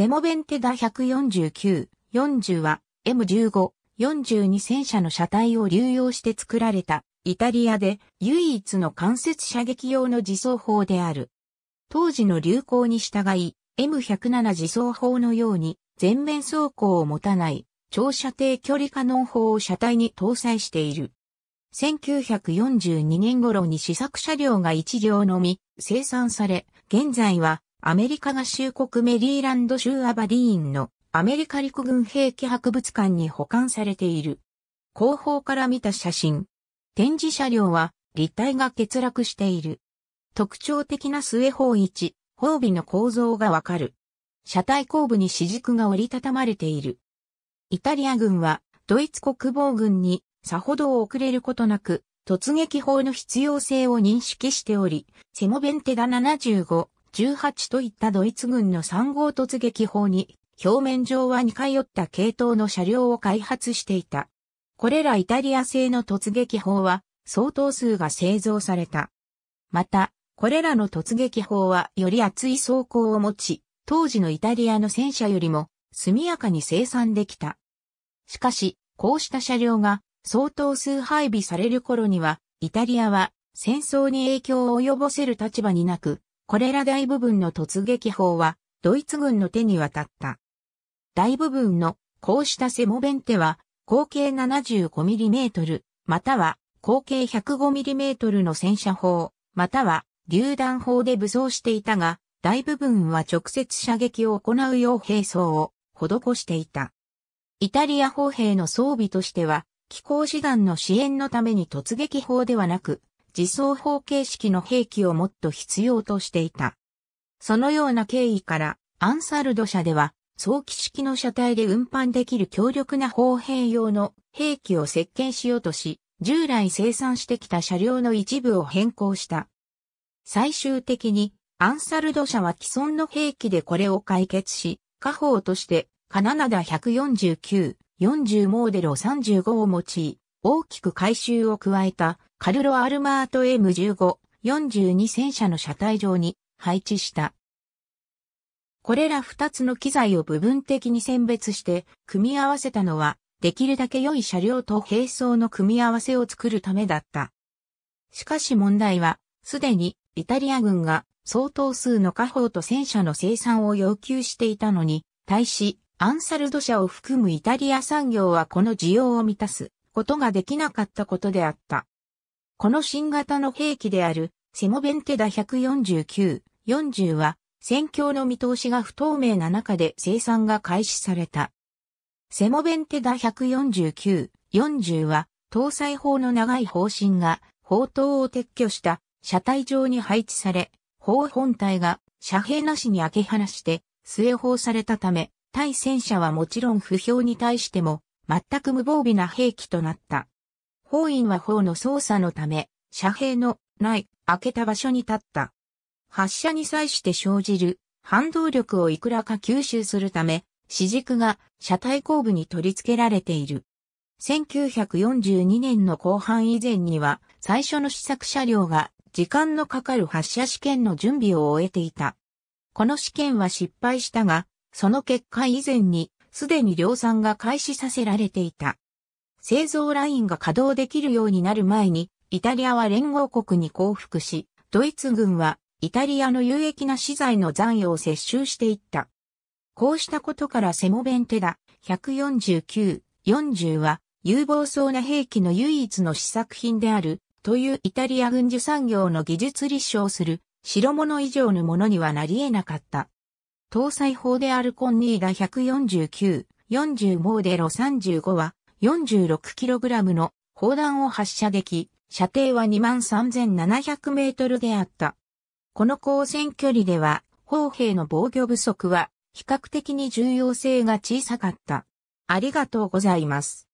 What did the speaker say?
セモベンテダ149、40は M15、42戦車の車体を流用して作られた、イタリアで唯一の間接射撃用の自走砲である。当時の流行に従い、M107 自走砲のように全面走行を持たない長射程距離可能砲を車体に搭載している。1942年頃に試作車両が1両のみ生産され、現在はアメリカ合衆国メリーランド州アバディーンのアメリカ陸軍兵器博物館に保管されている。後方から見た写真。展示車両は立体が欠落している。特徴的な末方位置、方尾の構造がわかる。車体後部に四軸が折りたたまれている。イタリア軍はドイツ国防軍にさほど遅れることなく突撃砲の必要性を認識しており、セモベンテダ75、18といったドイツ軍の3号突撃砲に、表面上は似通った系統の車両を開発していた。これらイタリア製の突撃砲は、相当数が製造された。また、これらの突撃砲はより厚い装甲を持ち、当時のイタリアの戦車よりも速やかに生産できた。しかし、こうした車両が相当数配備される頃には、イタリアは戦争に影響を及ぼせる立場になく、これら大部分の突撃砲は、ドイツ軍の手に渡った。大部分の、こうしたセモベンテは、口径 75mm、または、口径 105mm の戦車砲、または、榴弾砲で武装していたが、大部分は直接射撃を行うよう兵装を施していた。イタリア砲兵の装備としては、気候師団の支援のために突撃砲ではなく、自走砲形式の兵器をもっと必要としていた。そのような経緯から、アンサルド社では、早期式の車体で運搬できる強力な砲兵用の兵器を設計しようとし、従来生産してきた車両の一部を変更した。最終的に、アンサルド社は既存の兵器でこれを解決し、家宝としてカナナダ149、40モーデルを35を用い、大きく改修を加えたカルロ・アルマート M15、42戦車の車体上に配置した。これら2つの機材を部分的に選別して組み合わせたのは、できるだけ良い車両と並走の組み合わせを作るためだった。しかし問題は、すでにイタリア軍が相当数の火砲と戦車の生産を要求していたのに、対し、アンサルド社を含むイタリア産業はこの需要を満たすことができなかったことであった。この新型の兵器であるセモベンテダ149、40は戦況の見通しが不透明な中で生産が開始された。セモベンテダ149、40は搭載砲の長い砲身が砲塔を撤去した車体上に配置され、砲本体が遮蔽なしに開け放して据え砲されたため、対戦車はもちろん不評に対しても全く無防備な兵器となった。法院は法の捜査のため、遮蔽のない開けた場所に立った。発射に際して生じる反動力をいくらか吸収するため、私軸が車体後部に取り付けられている。1942年の後半以前には最初の試作車両が時間のかかる発射試験の準備を終えていた。この試験は失敗したが、その結果以前にすでに量産が開始させられていた。製造ラインが稼働できるようになる前に、イタリアは連合国に降伏し、ドイツ軍はイタリアの有益な資材の残余を接収していった。こうしたことからセモベンテダ149、40は有望そうな兵器の唯一の試作品であるというイタリア軍需産業の技術立証する白物以上のものにはなり得なかった。搭載法であるコンニーダ149、40モーデロ35は 46kg の砲弾を発射でき、射程は23,700メートルであった。この交戦距離では、砲兵の防御不足は比較的に重要性が小さかった。ありがとうございます。